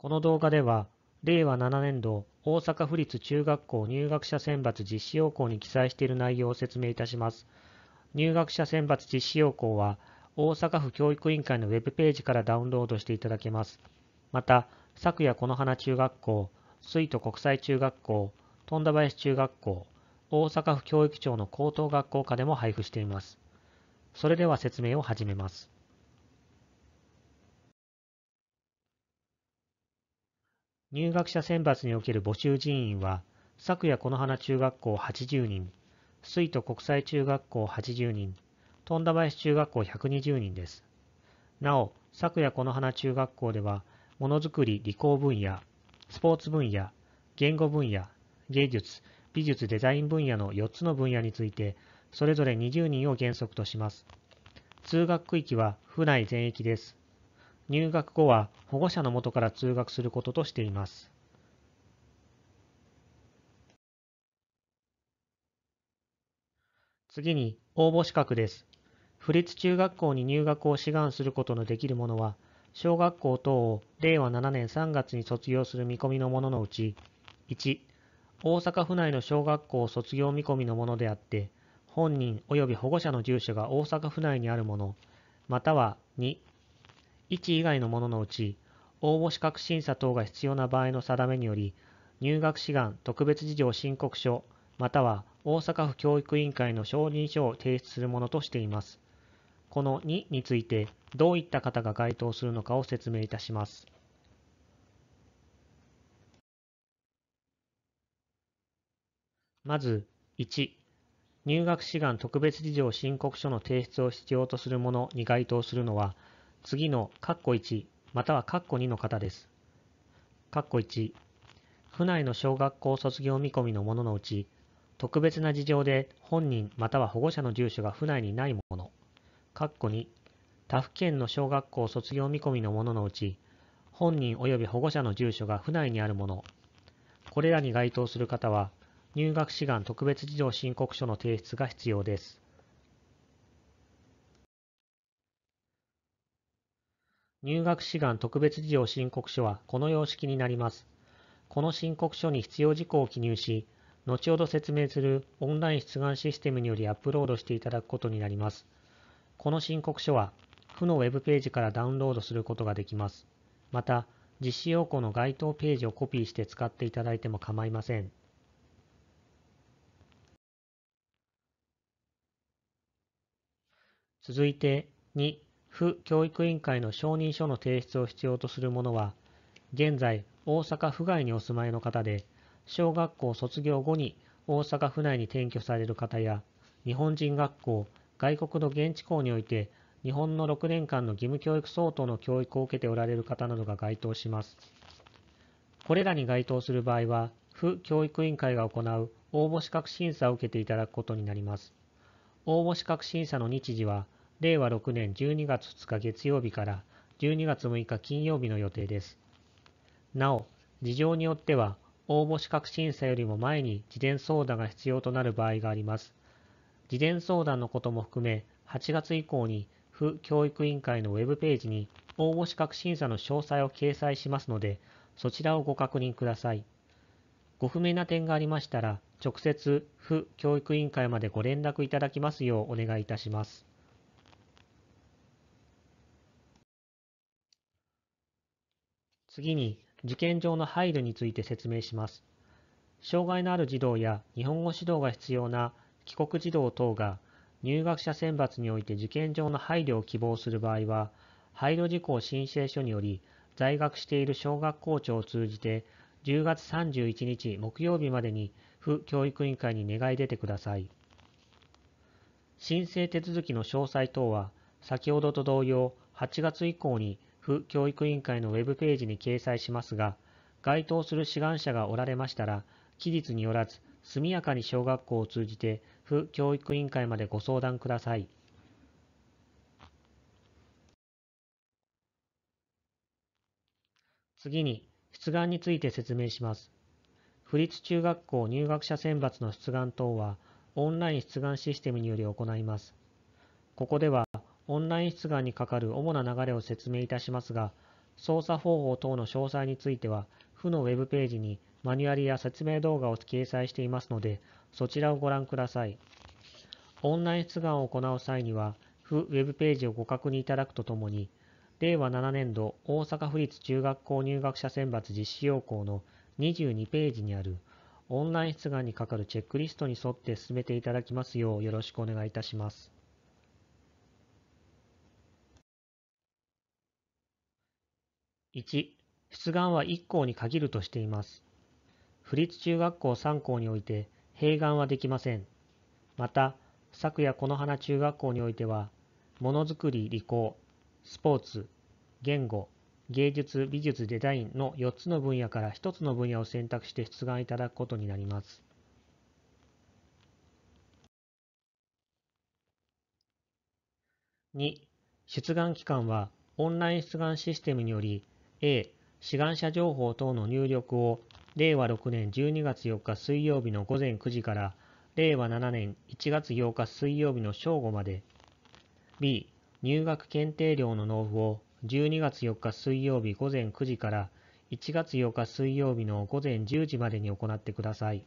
この動画では、令和7年度大阪府立中学校入学者選抜実施要項に記載している内容を説明いたします。入学者選抜実施要項は、大阪府教育委員会の Web ページからダウンロードしていただけます。また、昨夜この花中学校、水都国際中学校、富田林中学校、大阪府教育庁の高等学校課でも配布しています。それでは説明を始めます。入学者選抜における募集人員は、昨夜この花中学校80人、水都国際中学校80人、富田林中学校120人です。なお、昨夜この花中学校では、ものづくり理工分野、スポーツ分野、言語分野、芸術、美術デザイン分野の4つの分野について、それぞれ20人を原則とします。通学区域は府内全域です。入学後は保護者のとから通学することとしています。次に応募資格です。府立中学校に入学を志願することのできるものは、小学校等を令和7年3月に卒業する見込みのもののうち、1、大阪府内の小学校卒業見込みのものであって、本人及び保護者の住所が大阪府内にあるもの、または2、1以外のもののうち、応募資格審査等が必要な場合の定めにより、入学志願特別事情申告書、または大阪府教育委員会の承認書を提出するものとしています。この2について、どういった方が該当するのかを説明いたします。まず、1、入学志願特別事情申告書の提出を必要とするものに該当するのは、次の括弧1または括弧2の方です。括弧1府内の小学校卒業見込みのもののうち特別な事情で本人または保護者の住所が府内にないもの括弧2他府県の小学校卒業見込みのもののうち本人及び保護者の住所が府内にあるものこれらに該当する方は入学志願特別事情申告書の提出が必要です。入学志願特別事情申告書はこの様式になります。この申告書に必要事項を記入し、後ほど説明するオンライン出願システムによりアップロードしていただくことになります。この申告書は、府の Web ページからダウンロードすることができます。また、実施要項の該当ページをコピーして使っていただいても構いません。続いて2、府教育委員会の承認書の提出を必要とするものは、現在、大阪府外にお住まいの方で、小学校卒業後に大阪府内に転居される方や、日本人学校、外国の現地校において、日本の6年間の義務教育相当の教育を受けておられる方などが該当します。これらに該当する場合は、府教育委員会が行う応募資格審査を受けていただくことになります。応募資格審査の日時は、令和6年12月2日月曜日から12月6日金曜日の予定です。なお、事情によっては、応募資格審査よりも前に事前相談が必要となる場合があります。事前相談のことも含め、8月以降に、府教育委員会のウェブページに応募資格審査の詳細を掲載しますので、そちらをご確認ください。ご不明な点がありましたら、直接、府教育委員会までご連絡いただきますようお願いいたします。次に、受験上の配慮について説明します。障害のある児童や日本語指導が必要な帰国児童等が入学者選抜において受験上の配慮を希望する場合は、配慮事項申請書により、在学している小学校長を通じて、10月31日木曜日までに府教育委員会に願い出てください。申請手続きの詳細等は、先ほどと同様、8月以降に府教育委員会のウェブページに掲載しますが、該当する志願者がおられましたら、期日によらず、速やかに小学校を通じて、府教育委員会までご相談ください。次に、出願について説明します。府立中学校入学者選抜の出願等は、オンライン出願システムにより行います。ここでは、オンライン出願に係る主な流れを説明いたしますが、操作方法等の詳細については、府のウェブページにマニュアルや説明動画を掲載していますので、そちらをご覧ください。オンライン出願を行う際には、府ウェブページをご確認いただくとともに、令和7年度大阪府立中学校入学者選抜実施要項の22ページにあるオンライン出願に係るチェックリストに沿って進めていただきますようよろしくお願いいたします。1、出願は1校に限るとしています。府立中学校3校において、併願はできません。また、昨夜この花中学校においては、ものづくり、理工、スポーツ、言語、芸術、美術、デザインの4つの分野から1つの分野を選択して出願いただくことになります。2、出願期間はオンライン出願システムにより A、志願者情報等の入力を令和6年12月4日水曜日の午前9時から令和7年1月8日水曜日の正午まで B、入学検定料の納付を12月4日水曜日午前9時から1月8日水曜日の午前10時までに行ってください。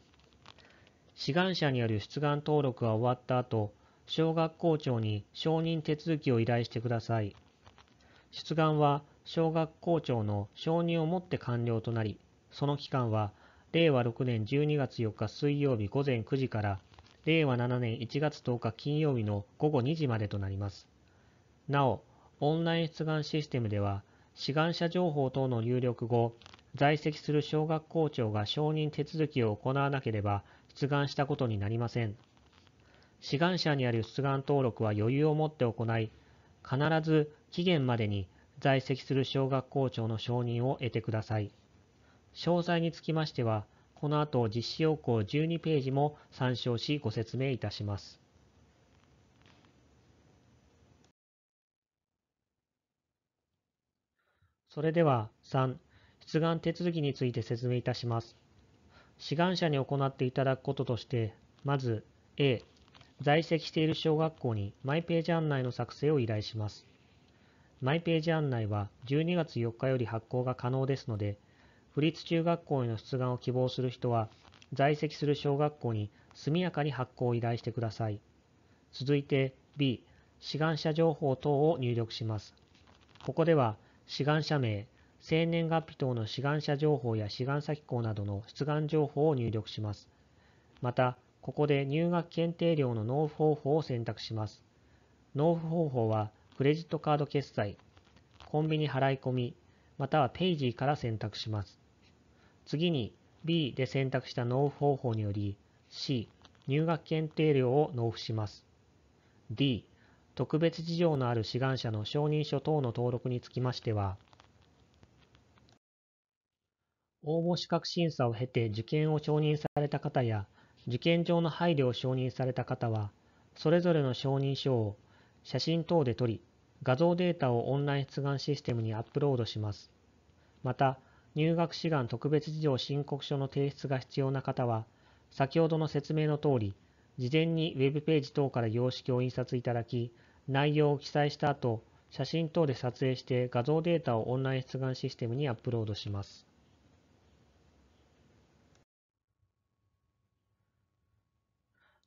志願者による出願登録が終わった後、小学校長に承認手続きを依頼してください。出願は小学校長の承認をもって完了となり、その期間は令和6年12月4日水曜日午前9時から令和7年1月10日金曜日の午後2時までとなります。なお、オンライン出願システムでは、志願者情報等の入力後、在籍する小学校長が承認手続きを行わなければ出願したことになりません。志願者にある出願登録は余裕を持って行い、必ず期限までに在籍する小学校長の承認を得てください。詳細につきましては、この後実施要項12ページも参照しご説明いたします。それでは3、出願手続きについて説明いたします。志願者に行っていただくこととして、まず A、在籍している小学校にマイページ案内の作成を依頼します。マイページ案内は12月4日より発行が可能ですので、府立中学校への出願を希望する人は、在籍する小学校に速やかに発行を依頼してください。続いて B、志願者情報等を入力します。ここでは、志願者名、生年月日等の志願者情報や志願先校などの出願情報を入力します。また、ここで入学検定料の納付方法を選択します。納付方法は、クレジットカード決済、コンビニ払い込み、またはペイジーから選択します。次に B で選択した納付方法により C 入学検定料を納付します。D 特別事情のある志願者の承認書等の登録につきましては応募資格審査を経て受験を承認された方や受験上の配慮を承認された方はそれぞれの承認書を写真等で取り画像データをオンライン出願システムにアップロードします。また、入学志願特別事情申告書の提出が必要な方は、先ほどの説明の通り、事前にウェブページ等から様式を印刷いただき、内容を記載した後、写真等で撮影して画像データをオンライン出願システムにアップロードします。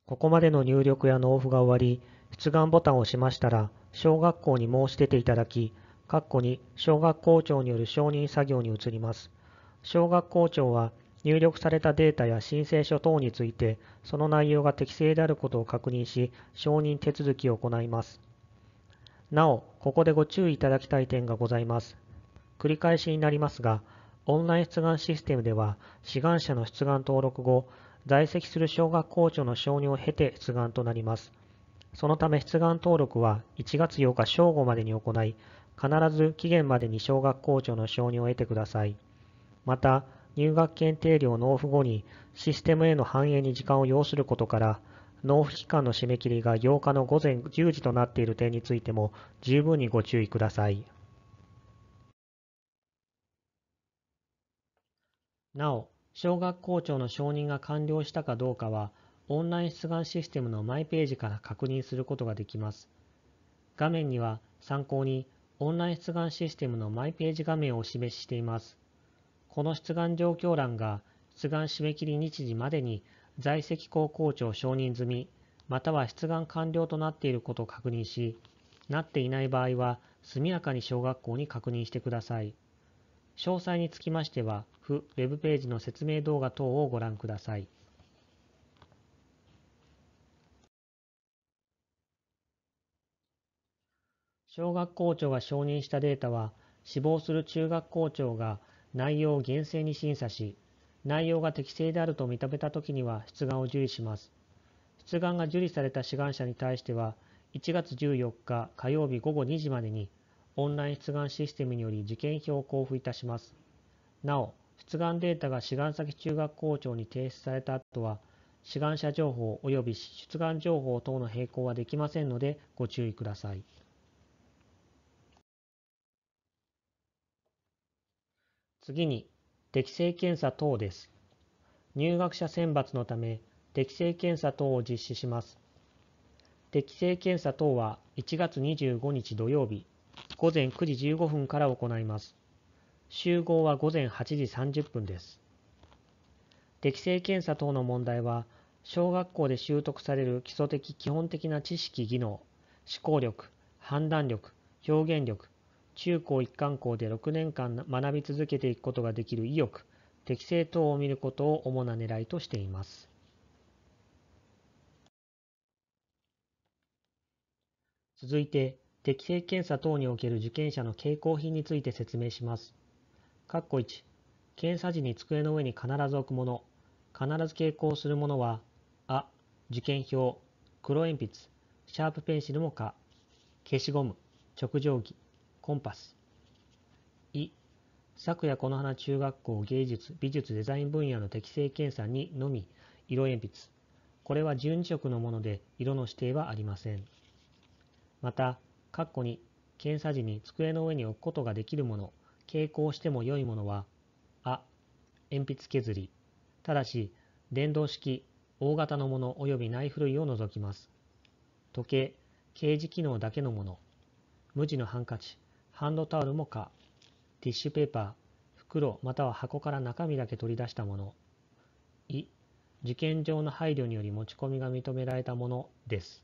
ここまでの入力や納付が終わり、出願ボタンを押しましたら、小学校に申し出ていただき、括弧に小学校長による承認作業に移ります。小学校長は入力されたデータや申請書等について、その内容が適正であることを確認し、承認手続きを行います。なお、ここでご注意いただきたい点がございます。繰り返しになりますが、オンライン出願システムでは、志願者の出願登録後、在籍する小学校長の承認を経て出願となります。そのため出願登録は1月8日正午までに行い、必ず期限までに小学校長の承認を得てください。また、入学検定料納付後にシステムへの反映に時間を要することから、納付期間の締め切りが8日の午前10時となっている点についても十分にご注意ください。なお、小学校長の承認が完了したかどうかは、オンライン出願システムのマイページから確認することができます。画面には参考にオンライン出願システムのマイページ画面をお示ししています。この出願状況欄が出願締め切り日時までに在籍高校長承認済み、または出願完了となっていることを確認し、なっていない場合は速やかに小学校に確認してください。詳細につきましては、府 web ページの説明動画等をご覧ください。小学校長が承認したデータは、死亡する中学校長が内容を厳正に審査し、内容が適正であると認めたときには出願を受理します。出願が受理された志願者に対しては、1月14日火曜日午後2時までに、オンライン出願システムにより受験票を交付いたします。なお、出願データが志願先中学校長に提出された後は、志願者情報及び出願情報等の並行はできませんのでご注意ください。次に、適性検査等です。入学者選抜のため、適性検査等を実施します。適性検査等は1月25日土曜日、午前9時15分から行います。集合は午前8時30分です。適性検査等の問題は、小学校で習得される基礎的基本的な知識技能、思考力、判断力、表現力、中高一貫校で6年間学び続けていくことができる意欲、適性等を見ることを主な狙いとしています。続いて、適性検査等における受験者の傾向品について説明します。括弧1、検査時に机の上に必ず置くもの、必ず傾向するものは、あ、受験票、黒鉛筆、シャープペンシルもか、消しゴム、直定規、コンパス。い、昨夜この花中学校芸術、美術、デザイン分野の適正検査にのみ、色鉛筆。これは12色のもので、色の指定はありません。また、括弧に、検査時に机の上に置くことができるもの、携行しても良いものは、あ、鉛筆削り。ただし、電動式、大型のもの及びナイフ類を除きます。時計、刑事機能だけのもの、無地のハンカチ、ハンドタオルも可。ティッシュペーパー、袋または箱から中身だけ取り出したもの。い、受験上の配慮により持ち込みが認められたものです。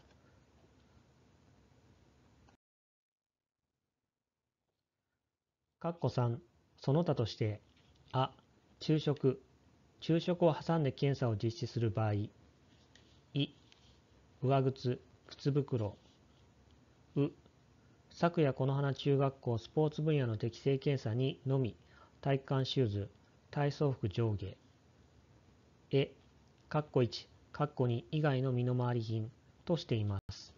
かっこその他として、あ、昼食、昼食を挟んで検査を実施する場合、い、上靴、靴袋、昨夜この花中学校スポーツ分野の適性検査にのみ、体育館シューズ、体操服上下、え、括弧1、括弧2以外の身の回り品としています。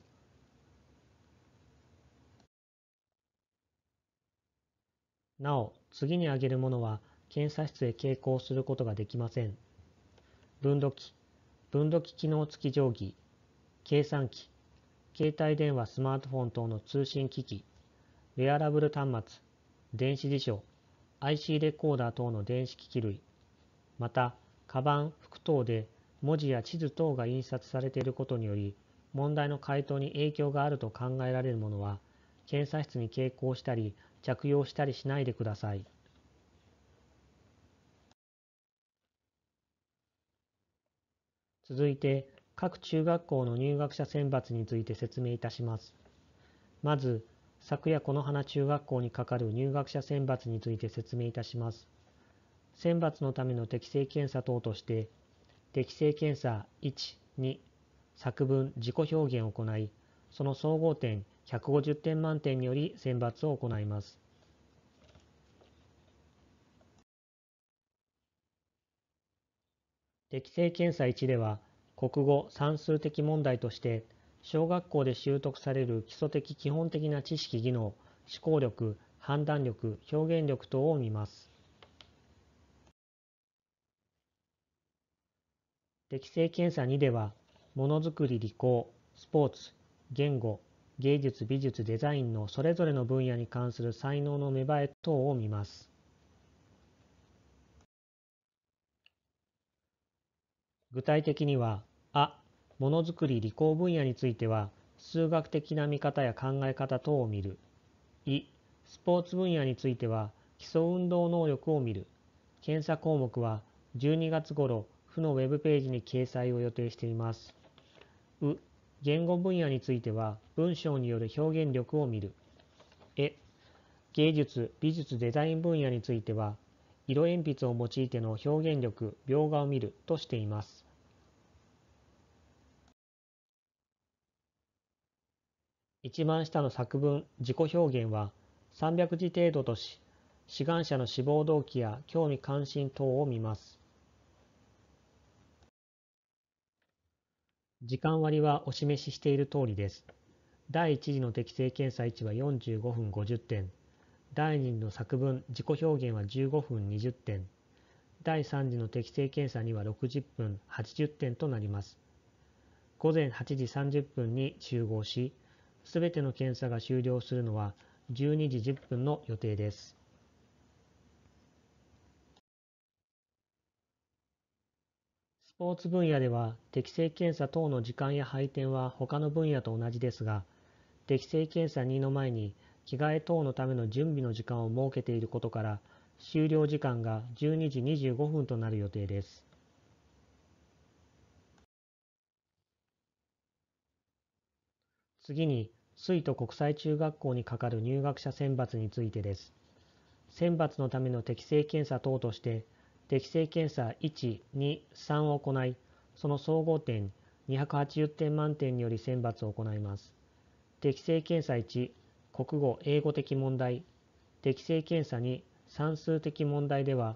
なお、次に挙げるものは、検査室へ傾向することができません。分度器、分度器機能付き定規、計算機、携帯電話、スマートフォン等の通信機器、ウェアラブル端末、電子辞書、IC レコーダー等の電子機器類、また、カバン、服等で文字や地図等が印刷されていることにより、問題の回答に影響があると考えられるものは、検査室に携行したり、着用したりしないでください。続いて、各中学校の入学者選抜について説明いたします。まず、昨夜この花中学校に係る入学者選抜について説明いたします。選抜のための適正検査等として、適正検査1、2、作文、自己表現を行い、その総合点150点満点により選抜を行います。適正検査1では、国語算数的問題として小学校で習得される基礎的基本的な知識技能思考力判断力表現力等を見ます適性検査2ではものづくり理工スポーツ言語芸術美術デザインのそれぞれの分野に関する才能の芽生え等を見ます具体的にはあものづくり理工分野については数学的な見方や考え方等を見るいスポーツ分野については基礎運動能力を見る検査項目は12月頃府のウェブページに掲載を予定していますう言語分野については文章による表現力を見るえ芸術美術デザイン分野については色鉛筆を用いての表現力描画を見るとしています一番下の作文自己表現は300字程度とし志願者の志望動機や興味関心等を見ます。時間割はお示ししている通りです。第1次の適正検査位置は45分50点。第2次の作文自己表現は15分20点。第3次の適正検査には60分80点となります。午前8時30分に集合し、すべての検査が終了するのは12時10分の予定です。スポーツ分野では適正検査等の時間や配点は他の分野と同じですが、適正検査2の前に着替え等のための準備の時間を設けていることから、終了時間が12時25分となる予定です。次に、水都国際中学校に係る入学者選抜についてです。選抜のための適正検査等として、適正検査1、2、3を行い、その総合点280点満点により選抜を行います。適正検査1、国語・英語的問題。適正検査2、算数的問題では、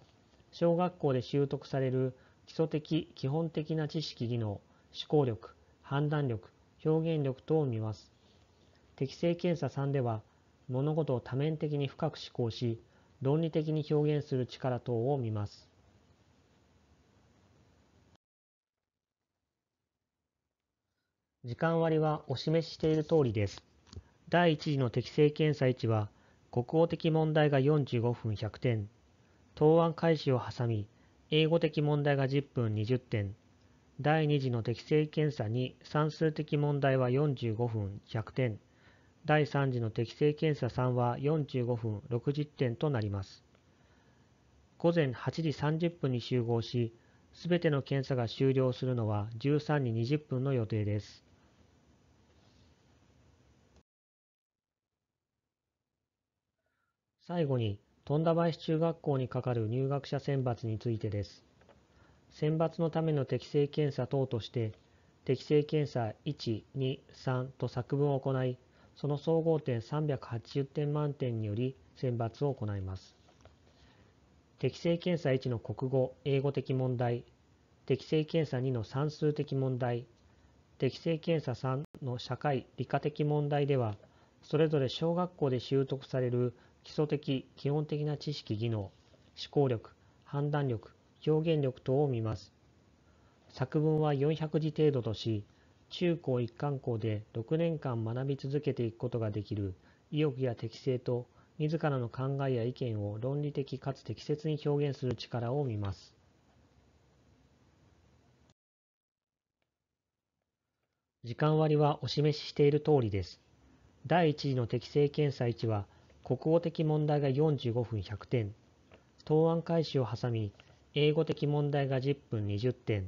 小学校で習得される基礎的・基本的な知識技能、思考力、判断力、表現力等を見ます。適正検査3では、物事を多面的に深く思考し、論理的に表現する力等を見ます。時間割はお示ししている通りです。第1次の適正検査1は、国語的問題が45分100点、答案開始を挟み、英語的問題が10分20点、第2次の適正検査に算数的問題は45分100点、第3次の適正検査3は45分60点となります。午前8時30分に集合し、すべての検査が終了するのは13時20分の予定です。最後に、富田林中学校にかかる入学者選抜についてです。選抜のための適正検査等として、適正検査1、2、3と作文を行い、その総合点380点満点により選抜を行います。適正検査1の国語・英語的問題、適正検査2の算数的問題、適正検査3の社会・理科的問題では、それぞれ小学校で習得される基礎的・基本的な知識・技能、思考力、判断力、表現力等を見ます。作文は400字程度とし、中高一貫校で6年間学び続けていくことができる意欲や適性と、自らの考えや意見を論理的かつ適切に表現する力を見ます。時間割はお示ししている通りです。第1次の適正検査1は、国語的問題が45分100点、答案開始を挟み、英語的問題が10分20点。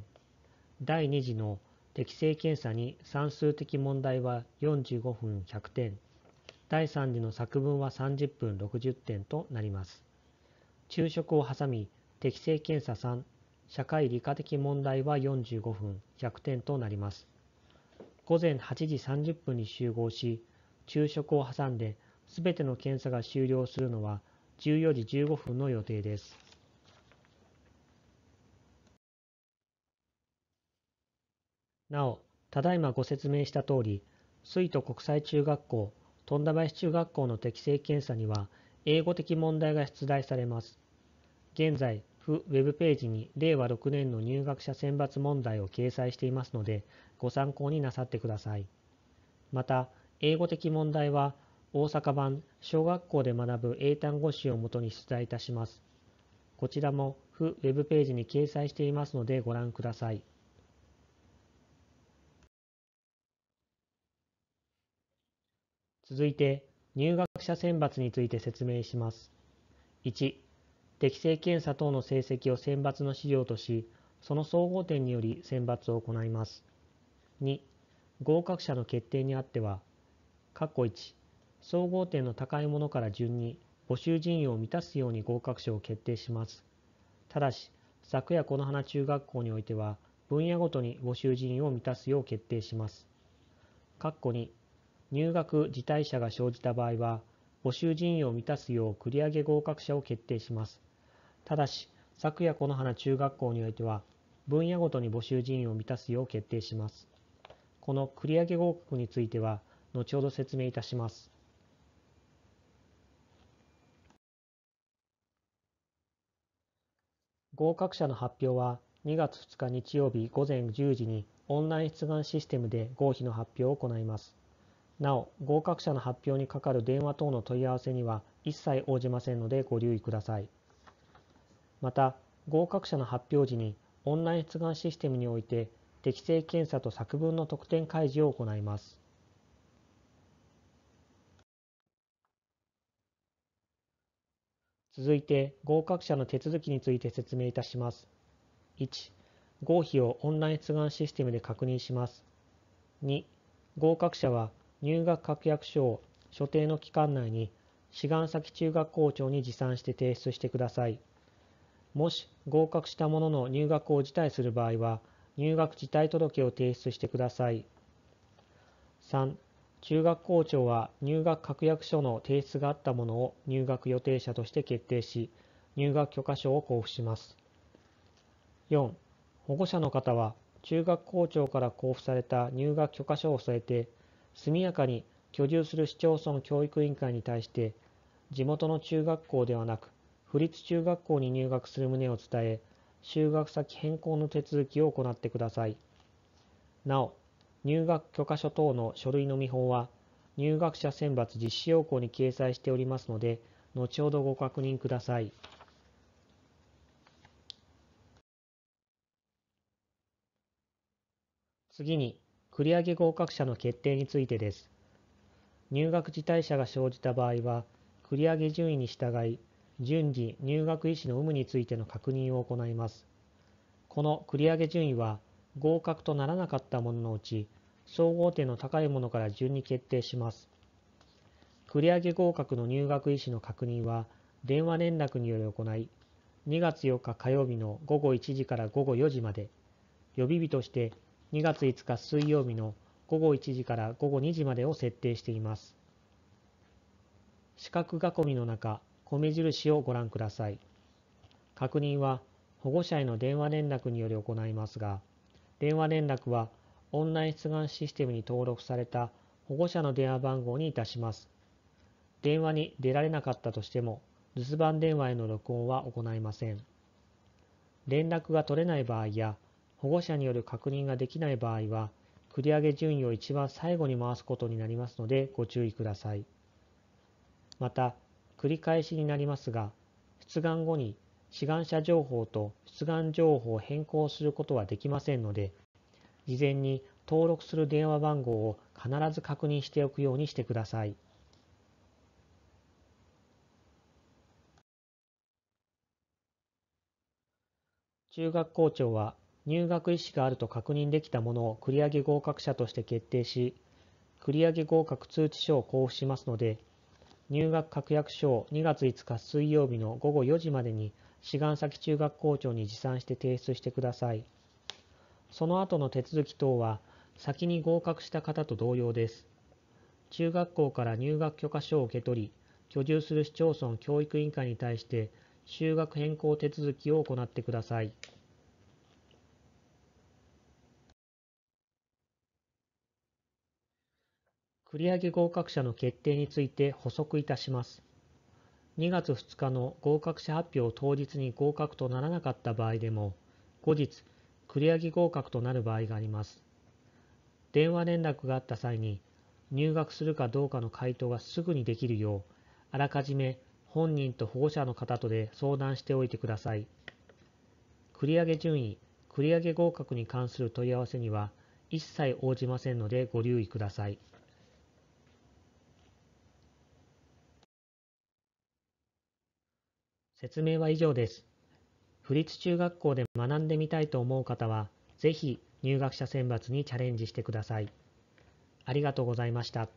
第2次の適正検査に算数的問題は45分100点。第3次の作文は30分60点となります。昼食を挟み、適正検査3、社会理科的問題は45分100点となります。午前8時30分に集合し、昼食を挟んで、全ての検査が終了するのは14時15分の予定です。なお、ただいまご説明した通り、水都国際中学校、富田林中学校の適正検査には、英語的問題が出題されます。現在、府ウェブページに令和6年の入学者選抜問題を掲載していますので、ご参考になさってください。また、英語的問題は、大阪版小学校で学ぶ英単語集をもとに出題いたします。こちらも府ウェブページに掲載していますのでご覧ください。続いて入学者選抜について説明します。1、適正検査等の成績を選抜の資料とし、その総合点により選抜を行います。2、合格者の決定にあっては、括弧1、総合点の高いものから順に募集人員を満たすように合格者を決定します。ただし、昨夜この花中学校においては、分野ごとに募集人員を満たすよう決定します。括弧2、入学辞退者が生じた場合は、募集人員を満たすよう繰り上げ合格者を決定します。ただし、昨夜この花中学校においては、分野ごとに募集人員を満たすよう決定します。この繰り上げ合格については、後ほど説明いたします。合格者の発表は2月2日日曜日午前10時にオンライン出願システムで合否の発表を行います。なお、合格者の発表にかかる電話等の問い合わせには一切応じませんのでご留意ください。また、合格者の発表時にオンライン出願システムにおいて適正検査と作文の得点開示を行います。続いて、合格者の手続きについて説明いたします。1、合否をオンライン出願システムで確認します。2、合格者は入学確約書を所定の期間内に志願先中学校長に持参して提出してください。もし合格したものの入学を辞退する場合は、入学辞退届を提出してください。3. 中学校長は入学確約書の提出があったものを入学予定者として決定し、入学許可証を交付します。4. 保護者の方は中学校長から交付された入学許可書を添えて、速やかに居住する市町村教育委員会に対して、地元の中学校ではなく、府立中学校に入学する旨を伝え、就学先変更の手続きを行ってください。なお、入学許可書等の書類の見本は、入学者選抜実施要項に掲載しておりますので、後ほどご確認ください。次に、繰り上げ合格者の決定についてです。入学辞退者が生じた場合は、繰上げ順位に従い、順次入学医師の有無についての確認を行います。この繰り上げ順位は、合格とならなかったもののうち、総合点の高いものから順に決定します。繰り上げ合格の入学医師の確認は、電話連絡により行い、2月4日火曜日の午後1時から午後4時まで、予備日として2月5日水曜日の午後1時から午後2時までを設定しています。四角囲みの中、米印をご覧ください。確認は保護者への電話連絡により行いますが、電話連絡はオンライン出願システムに登録された保護者の電話番号にいたします。電話に出られなかったとしても、留守番電話への録音は行いません。連絡が取れない場合や、保護者による確認ができない場合は、繰り上げ順位を一番最後に回すことになりますのでご注意ください。また、繰り返しになりますが、出願後に志願者情報と出願情報を変更することはできませんので、事前に登録する電話番号を必ず確認しておくようにしてください。中学校長は入学意思があると確認できたものを繰り上げ合格者として決定し、繰り上げ合格通知書を交付しますので、入学確約書を2月5日水曜日の午後4時までに志願先中学校長に持参して提出してください。その後の手続き等は、先に合格した方と同様です。中学校から入学許可書を受け取り、居住する市町村教育委員会に対して、就学変更手続きを行ってください。繰上合格者の決定について補足いたします。2月2日の合格者発表当日に合格とならなかった場合でも、後日、繰り上げ合格となる場合があります。電話連絡があった際に、入学するかどうかの回答がすぐにできるよう、あらかじめ本人と保護者の方とで相談しておいてください。繰り上げ順位、繰り上げ合格に関する問い合わせには一切応じませんのでご留意ください。説明は以上です。府立中学校で学んでみたいと思う方は、ぜひ入学者選抜にチャレンジしてください。ありがとうございました。